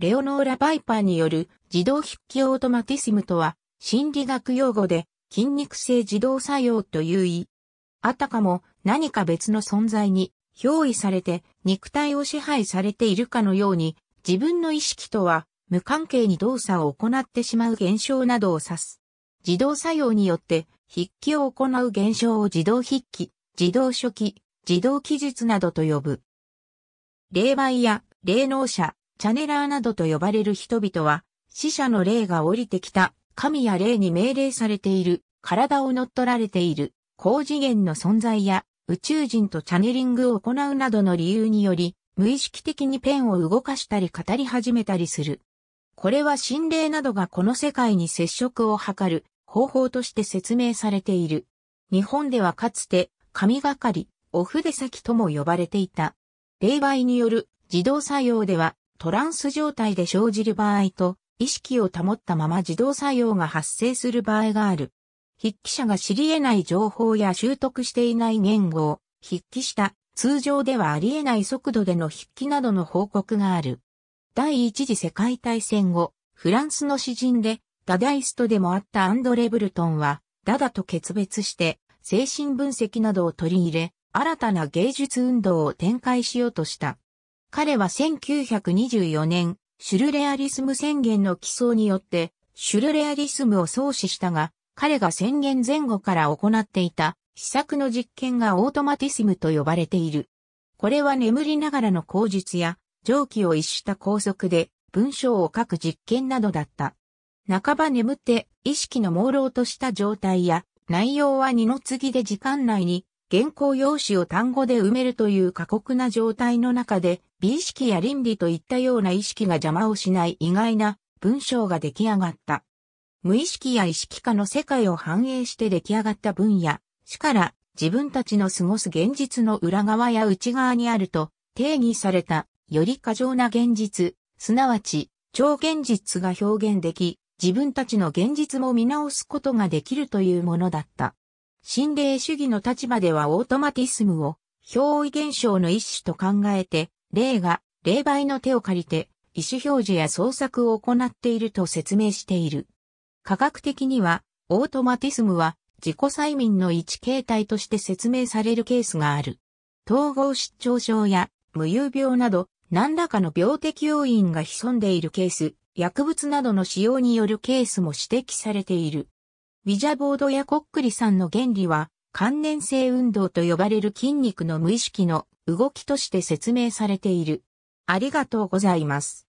レオノーラ・パイパーによる自動筆記オートマティシムとは、心理学用語で筋肉性自動作用という意。あたかも何か別の存在に憑依されて肉体を支配されているかのように、自分の意識とは無関係に動作を行ってしまう現象などを指す。自動作用によって筆記を行う現象を自動筆記、自動初期、自動記述などと呼ぶ。霊媒や霊能者、チャネラーなどと呼ばれる人々は、死者の霊が降りてきた、神や霊に命令されている、体を乗っ取られている、高次元の存在や、宇宙人とチャネリングを行うなどの理由により、無意識的にペンを動かしたり語り始めたりする。これは心霊などがこの世界に接触を図る方法として説明されている。日本ではかつて、神がかり、お筆先とも呼ばれていた。霊媒による自動作用では、トランス状態で生じる場合と、意識を保ったまま自動作用が発生する場合がある。筆記者が知り得ない情報や習得していない言語を筆記した、通常ではあり得ない速度での筆記などの報告がある。第一次世界大戦後、フランスの詩人で、ダダイストでもあったアンドレ・ブルトンは、ダダと決別して、精神分析などを取り入れ、新たな芸術運動を展開しようとした。彼は1924年、シュルレアリスム宣言の起草によって、シュルレアリスムを創始したが、彼が宣言前後から行っていた、施策の実験がオートマティスムと呼ばれている。これは眠りながらの口述や、蒸気を逸した拘束で、文章を書く実験などだった。半ば眠って、意識の朦朧とした状態や、内容は二の次で時間内に原稿用紙を単語で埋めるという過酷な状態の中で、美意識や倫理といったような意識が邪魔をしない意外な文章が出来上がった。無意識や意識化の世界を反映して出来上がった分野、死から自分たちの過ごす現実の裏側や内側にあると定義された、より過剰な現実、すなわち超現実が表現でき、自分たちの現実も見直すことができるというものだった。心霊主義の立場ではオートマティスムを憑依現象の一種と考えて、霊が霊媒の手を借りて意思表示や創作を行っていると説明している。科学的には、オートマティスムは自己催眠の一形態として説明されるケースがある。統合失調症や無遊病など何らかの病的要因が潜んでいるケース、薬物などの使用によるケースも指摘されている。ウィジャボードやコックリさんの原理は、関連性運動と呼ばれる筋肉の無意識の動きとして説明されている。ありがとうございます。